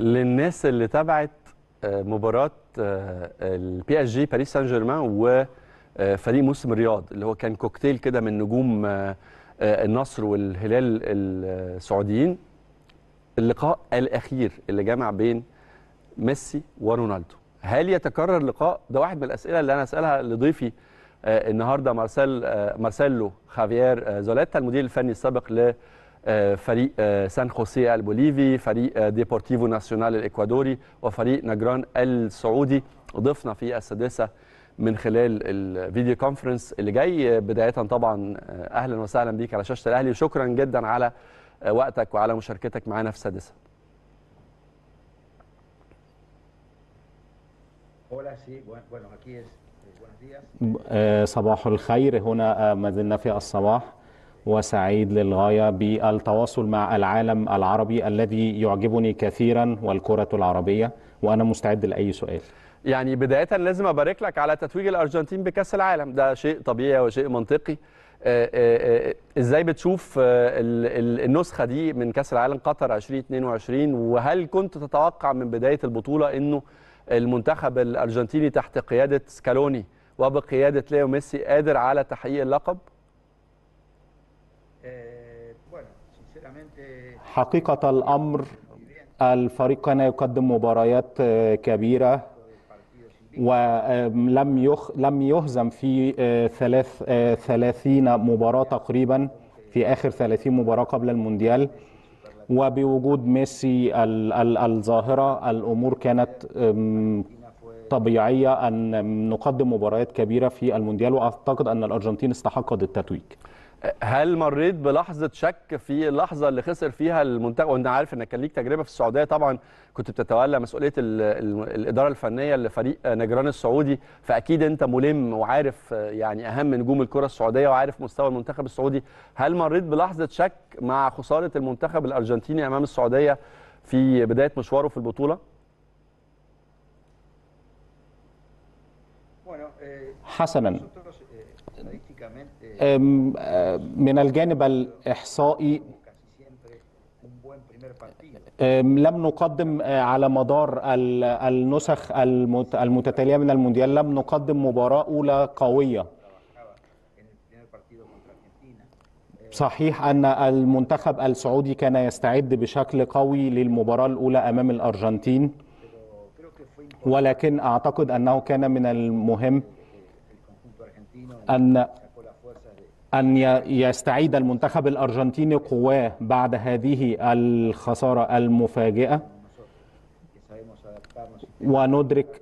للناس اللي تابعت آه، مباراه البي اس جي باريس سان جيرمان وفريق موسم الرياض اللي هو كان كوكتيل كده من نجوم آه، آه، النصر والهلال السعوديين اللقاء الاخير اللي جمع بين ميسي ورونالدو هل يتكرر اللقاء ده واحد من الاسئله اللي انا اسالها لضيفي النهارده مارسيل مارسيلو خافيير زولاتا المدير الفني السابق ل فريق سان خوسيه البوليفي فريق ديبورتيفو ناسيونال الاكوادوري وفريق نجران السعودي ضفنا في السادسه من خلال الفيديو كونفرنس اللي جاي eh, بدايه طبعا eh، اهلا وسهلا بيك على شاشه الاهلي وشكرا جدا على eh، وقتك وعلى مشاركتك معانا في السادسه صباح الخير هنا آه، ما زلنا في الصباح وسعيد للغاية بالتواصل مع العالم العربي الذي يعجبني كثيرا والكرة العربية وأنا مستعد لأي سؤال يعني بداية لازم أبارك لك على تتويج الأرجنتين بكأس العالم ده شيء طبيعي وشيء منطقي آه، آه، آه، ازاي بتشوف النسخه دي من كاس العالم قطر 2022 وهل كنت تتوقع من بدايه البطوله انه المنتخب الارجنتيني تحت قياده سكالوني وبقياده ليو ميسي قادر على تحقيق اللقب؟ حقيقة الأمر الفريق كان يقدم مباريات آه، كبيرة ولم آه، يخ... لم يهزم في آه، ثلاث 30 مباراة تقريبا في آخر 30 مباراة قبل المونديال وبوجود ميسي ال... ال... الظاهرة الأمور كانت طبيعية أن نقدم مباريات كبيرة في المونديال وأعتقد أن الأرجنتين استحقت التتويج هل مريت بلحظه شك في اللحظه اللي خسر فيها المنتخب وانا عارف انك كان ليك تجربه في السعوديه طبعا كنت بتتولى مسؤوليه الاداره الفنيه لفريق نجران السعودي فاكيد انت ملم وعارف يعني اهم نجوم الكره السعوديه وعارف مستوى المنتخب السعودي هل مريت بلحظه شك مع خساره المنتخب الارجنتيني امام السعوديه في بدايه مشواره في البطوله Eh, حسنا eh, أه، من الجانب الإحصائي لم نقدم أه، على مدار النسخ المتتالية من المونديال لم نقدم مباراة أولى قوية eh, صحيح أن المنتخب السعودي كان يستعد بشكل قوي للمباراة الأولى أمام الأرجنتين ولكن أعتقد أنه كان من المهم أن أن يستعيد المنتخب الأرجنتيني قواه بعد هذه الخسارة المفاجئة وندرك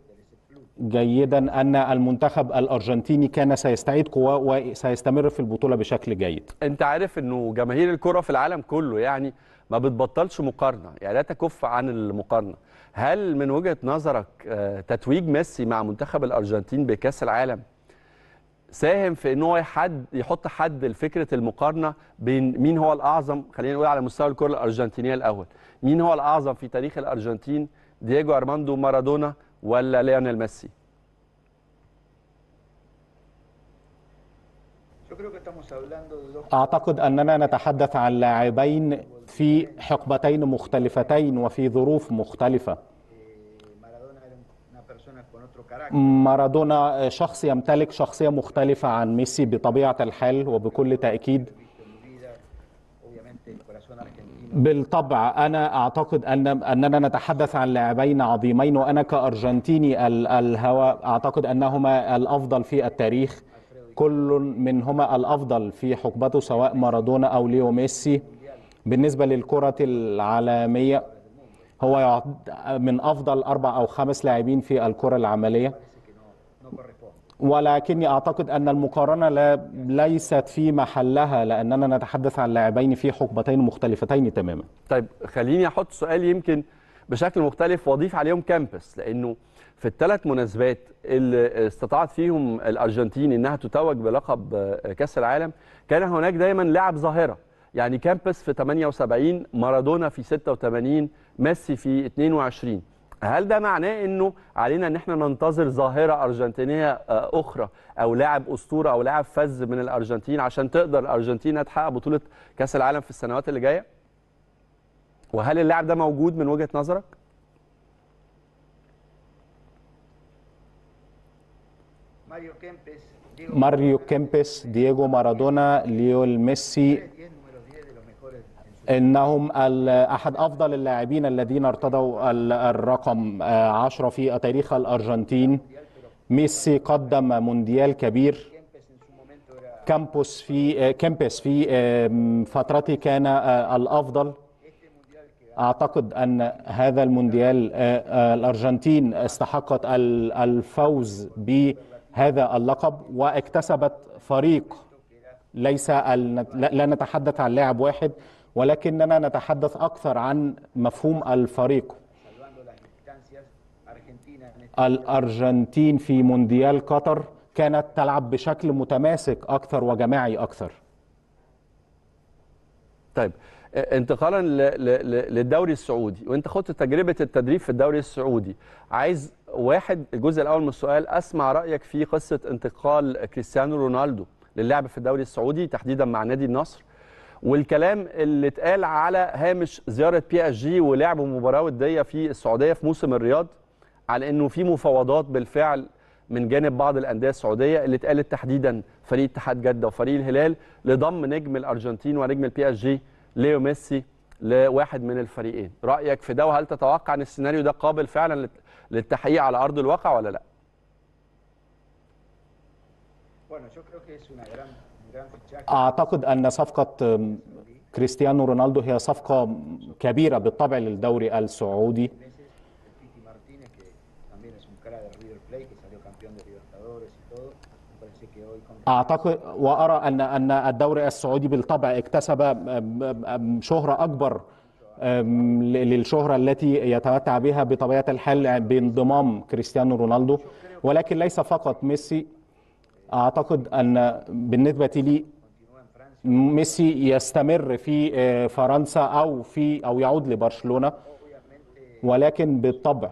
جيدا ان المنتخب الارجنتيني كان سيستعيد قواه وسيستمر في البطوله بشكل جيد. انت عارف انه جماهير الكره في العالم كله يعني ما بتبطلش مقارنه يعني لا تكف عن المقارنه هل من وجهه نظرك آه، تتويج ميسي مع منتخب الارجنتين بكاس العالم ساهم في ان هو يحد يحط حد لفكره المقارنه بين مين هو الاعظم خلينا نقول على مستوى الكره الارجنتينيه الاول مين هو الاعظم في تاريخ الارجنتين دييجو ارماندو مارادونا ولا ليونيل ميسي اعتقد اننا نتحدث عن لاعبين في حقبتين مختلفتين وفي ظروف مختلفة مارادونا آه، شخص يمتلك شخصية مختلفة عن ميسي بطبيعة الحال وبكل تأكيد بالطبع انا اعتقد ان اننا نتحدث عن لاعبين عظيمين وانا كارجنتيني الهوى اعتقد انهما الافضل في التاريخ كل منهما الافضل في حقبته سواء مارادونا او ليو ميسي بالنسبة للكرة العالمية هو من أفضل أربع أو خمس لاعبين في الكرة العملية ولكني أعتقد أن المقارنة لا ليست في محلها لأننا نتحدث عن لاعبين في حقبتين مختلفتين تماما طيب خليني أحط سؤال يمكن بشكل مختلف واضيف عليهم كامبس لأنه في الثلاث مناسبات اللي استطاعت فيهم الأرجنتين أنها تتوج بلقب كأس العالم كان هناك دايما لاعب ظاهرة يعني كامبس في 78 مارادونا في 86 ميسي في 22 هل ده معناه انه علينا ان احنا ننتظر ظاهره ارجنتينيه آه، اخرى او لاعب اسطوره او لاعب فذ من الارجنتين عشان تقدر الارجنتين تحقق بطوله كاس العالم في السنوات اللي جايه وهل اللاعب ده موجود من وجهه نظرك ماريو كيمبس دييغو مارادونا ليول ميسي انهم احد افضل اللاعبين الذين ارتضوا الرقم 10 آه، في تاريخ الارجنتين ميسي قدم مونديال كبير كامبوس في آه، كامبس في فترته كان آه، الافضل اعتقد ان هذا المونديال الارجنتين استحقت الفوز بهذا اللقب واكتسبت فريق ليس لا نتحدث عن لاعب واحد ولكننا نتحدث أكثر عن مفهوم الفريق الأرجنتين في مونديال قطر كانت تلعب بشكل متماسك أكثر وجماعي أكثر طيب آه، انتقالا للدوري السعودي وانت خدت تجربه التدريب في الدوري السعودي عايز واحد الجزء الاول من السؤال اسمع رايك في قصه انتقال كريستيانو رونالدو للعب في الدوري السعودي تحديدا مع نادي النصر والكلام اللي اتقال على هامش زياره بي اس جي ولعب مباراه وديه في السعوديه في موسم الرياض على انه في مفاوضات بالفعل من جانب بعض الانديه السعوديه اللي اتقالت تحديدا فريق اتحاد جده وفريق الهلال لضم نجم الارجنتين ونجم البي اس جي ليو ميسي لواحد من الفريقين رايك في ده وهل تتوقع ان السيناريو ده قابل فعلا للتحقيق على ارض الواقع ولا لا bueno, yo creo que es una gran اعتقد ان صفقه كريستيانو رونالدو هي صفقه كبيره بالطبع للدوري السعودي اعتقد وارى ان ان الدوري السعودي بالطبع اكتسب شهره اكبر للشهره التي يتمتع بها بطبيعه الحال بانضمام كريستيانو رونالدو ولكن ليس فقط ميسي اعتقد ان بالنسبه لي ميسي يستمر في آه، فرنسا او في او يعود لبرشلونه ولكن بالطبع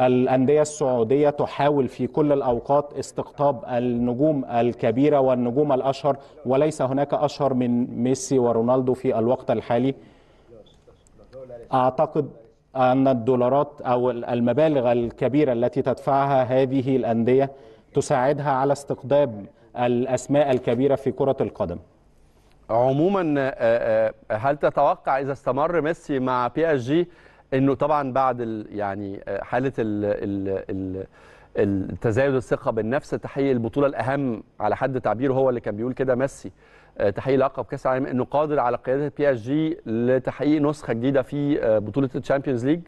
الانديه السعوديه تحاول في كل الاوقات استقطاب النجوم الكبيره والنجوم الاشهر وليس هناك اشهر من ميسي ورونالدو في الوقت الحالي اعتقد ان الدولارات او المبالغ الكبيره التي تدفعها هذه الانديه تساعدها على استقطاب الأسماء الكبيرة في كرة القدم عموما آه، آه، هل تتوقع إذا استمر ميسي مع بي اس جي انه طبعا بعد يعني آه، حاله ال ال التزايد الثقه بالنفس تحقيق البطوله الاهم على حد تعبيره هو اللي كان بيقول كده ميسي تحقيق لقب كاس العالم انه قادر على قياده بي اس جي لتحقيق نسخه جديده في بطوله الشامبيونز ليج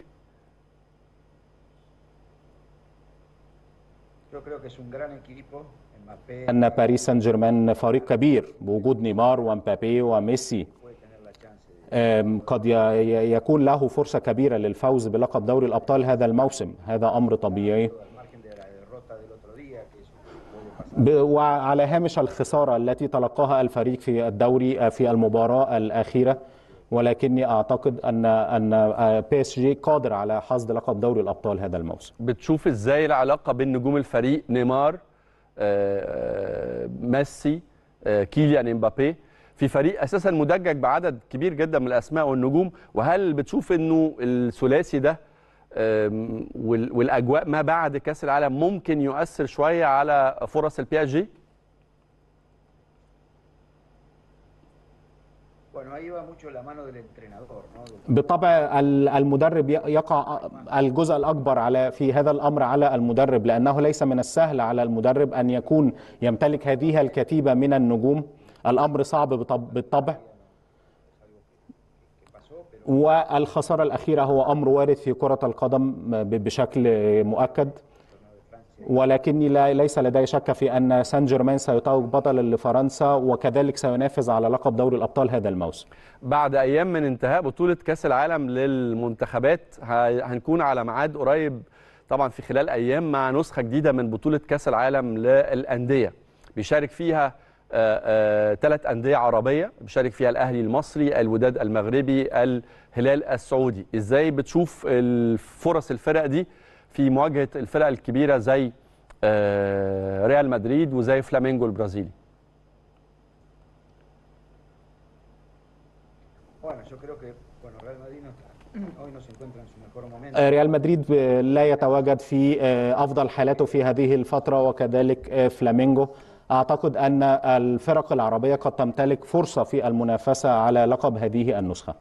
أن باريس سان جيرمان فريق كبير بوجود نيمار ومبابي وميسي قد يكون له فرصة كبيرة للفوز بلقب دوري الأبطال هذا الموسم هذا أمر طبيعي وعلى هامش الخسارة التي تلقاها الفريق في الدوري آه، في المباراة الأخيرة ولكني اعتقد ان ان بي اس جي قادر على حصد لقب دوري الابطال هذا الموسم بتشوف ازاي العلاقه بين نجوم الفريق نيمار آه، ميسي آه، كيليان امبابي في فريق اساسا مدجج بعدد كبير جدا من الاسماء والنجوم وهل بتشوف انه الثلاثي ده والاجواء ما بعد كاس العالم ممكن يؤثر شويه على فرص البي اس جي Bueno, ahí va mucho la mano del entrenador, ¿no? بالطبع المدرب يقع الجزء الأكبر على في هذا الأمر على المدرب لأنه ليس من السهل على المدرب أن يكون يمتلك هذه الكتيبة من النجوم الأمر صعب بالطبع والخسارة الأخيرة هو أمر وارد في كرة القدم بشكل مؤكد ولكني لا ليس لدي شك في أن سان جيرمان سيتوج بطلا لفرنسا وكذلك سينافس على لقب دوري الأبطال هذا الموسم بعد أيام من انتهاء بطولة كأس العالم للمنتخبات هنكون على ميعاد قريب طبعا في خلال أيام مع نسخة جديدة من بطولة كأس العالم للأندية بيشارك فيها ثلاث آه، آه، أندية عربية بيشارك فيها الأهلي المصري الوداد المغربي الهلال السعودي إزاي بتشوف الفرص الفرق دي في مواجهه الفرق الكبيره زي آه، ريال مدريد وزي فلامينجو البرازيلي آه، ريال مدريد آه، لا يتواجد في افضل حالاته في هذه الفتره وكذلك فلامينجو اعتقد ان الفرق العربيه قد تمتلك فرصه في المنافسه على لقب هذه النسخه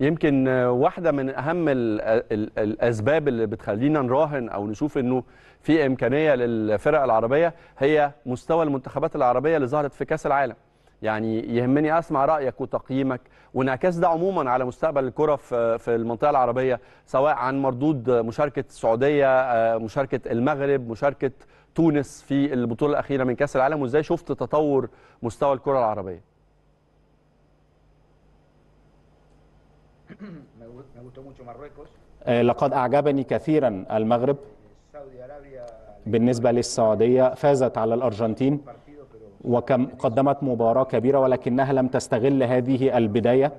يمكن واحده من اهم الاسباب اللي بتخلينا نراهن او نشوف انه في امكانيه للفرق العربيه هي مستوى المنتخبات العربيه اللي ظهرت في كاس العالم يعني يهمني اسمع رايك وتقييمك وانعكاس ده عموما على مستقبل الكره في المنطقه العربيه سواء عن مردود مشاركه السعوديه آه، مشاركه المغرب مشاركه تونس في البطوله الاخيره من كاس العالم وازاي شفت تطور مستوى الكره العربيه Eh, لقد أعجبني كثيرا المغرب بالنسبة للسعودية فازت على الأرجنتين وكم قدمت مباراة كبيرة ولكنها لم تستغل هذه البداية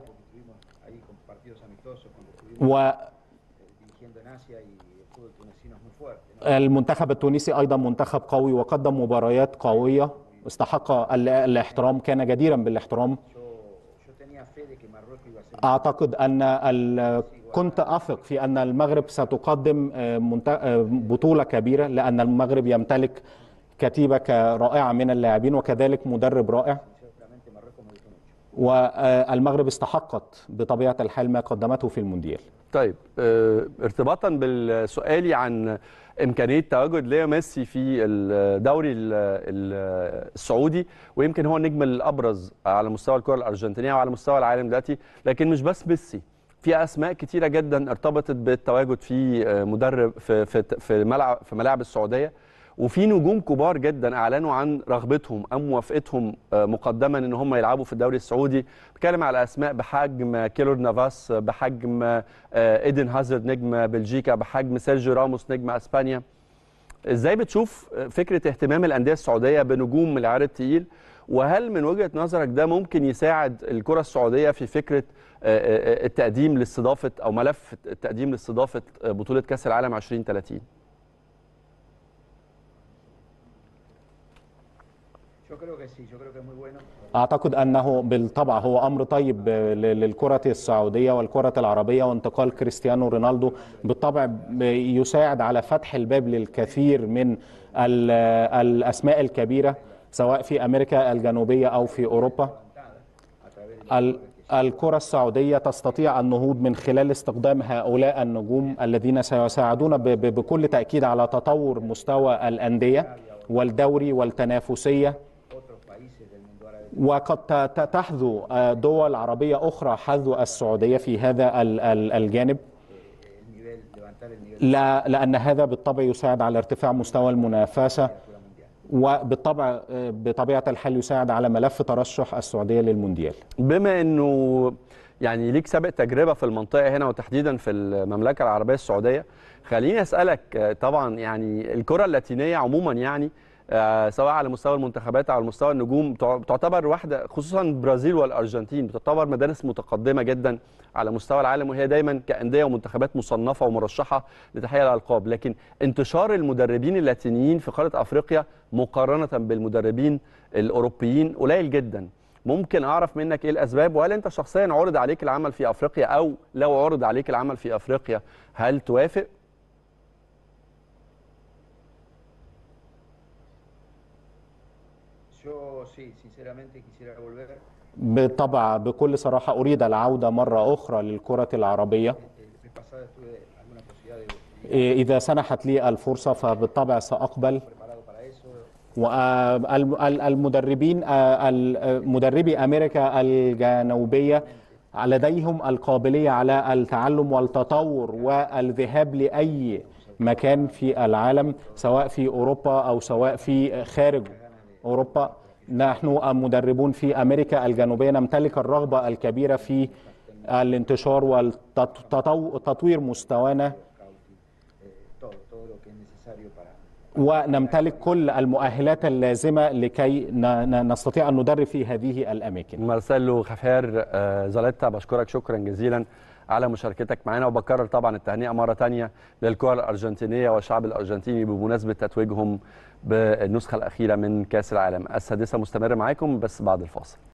و المنتخب التونسي أيضا منتخب قوي وقدم مباريات قوية استحق الاحترام كان جديرا بالاحترام اعتقد ان ال... كنت اثق في ان المغرب ستقدم آه، آه، بطوله كبيره لان المغرب يمتلك كتيبه رائعه من اللاعبين وكذلك مدرب رائع والمغرب آه، استحقت بطبيعه الحال ما قدمته في المونديال طيب آه، ارتباطا بالسؤالي عن امكانيه تواجد ليو ميسي في الدوري السعودي ويمكن هو النجم الابرز على مستوى الكره الارجنتينيه وعلى مستوى العالم دلوقتي لكن مش بس ميسي في اسماء كثيره جدا ارتبطت بالتواجد في آه، مدرب في في ملعب في ملاعب السعوديه وفي نجوم كبار جدا اعلنوا عن رغبتهم او موافقتهم آه، مقدما ان هم يلعبوا في الدوري السعودي بتكلم على اسماء بحجم كيلور نافاس بحجم آه، ايدن هازارد نجم بلجيكا بحجم سيرجيو راموس نجم اسبانيا ازاي بتشوف فكره اهتمام الانديه السعوديه بنجوم من العيار التقيل وهل من وجهه نظرك ده ممكن يساعد الكره السعوديه في فكره آه، التقديم لاستضافه او ملف التقديم لاستضافه بطوله كاس العالم 2030 اعتقد انه بالطبع هو امر طيب آه، للكره السعوديه والكره العربيه وانتقال كريستيانو رونالدو بالطبع آه، يساعد على فتح الباب للكثير من آه، الاسماء الكبيره سواء في امريكا الجنوبيه او في اوروبا الكرة السعودية تستطيع النهوض من خلال استخدام هؤلاء النجوم الذين سيساعدون بكل تأكيد على تطور مستوى الأندية والدوري والتنافسية وقد تحذو آه، دول عربية أخرى حذو السعودية في هذا الجانب لا لأن هذا بالطبع يساعد على ارتفاع مستوى المنافسة وبالطبع آه، بطبيعة الحال يساعد على ملف ترشح السعودية للمونديال بما أنه يعني ليك سابق تجربة في المنطقة هنا وتحديدا في المملكة العربية السعودية خليني أسألك آه، طبعا يعني الكرة اللاتينية عموما يعني آه، سواء على مستوى المنتخبات او على مستوى النجوم تعتبر واحده خصوصا البرازيل والارجنتين بتعتبر مدارس متقدمه جدا على مستوى العالم وهي دايما كانديه ومنتخبات مصنفه ومرشحه لتحقيق الالقاب لكن انتشار المدربين اللاتينيين في قاره افريقيا مقارنه بالمدربين الاوروبيين قليل جدا ممكن اعرف منك ايه الاسباب وهل انت شخصيا عرض عليك العمل في افريقيا او لو عرض عليك العمل في افريقيا هل توافق sí, sinceramente quisiera volver. بالطبع بكل صراحة أريد العودة مرة أخرى للكرة العربية eh, eh, إيه، إذا سنحت لي الفرصة فبالطبع سأقبل والمدربين آه، آه، آه، مدربي أمريكا الجنوبية لديهم القابلية على التعلم والتطور والذهاب لأي مكان في العالم سواء في أوروبا أو سواء في خارج أوروبا نحن مدربون في أمريكا الجنوبية نمتلك الرغبة الكبيرة في الانتشار وتطوير مستوانا ونمتلك كل المؤهلات اللازمة لكي نستطيع أن ندرب في هذه الأماكن مارسيلو خفير آه، زالتا بشكرك شكرا جزيلا على مشاركتك معنا وبكرر طبعا التهنئه مره ثانيه للكره الارجنتينيه والشعب الارجنتيني بمناسبه تتويجهم بالنسخه الاخيره من كاس العالم السادسه مستمر معاكم بس بعد الفاصل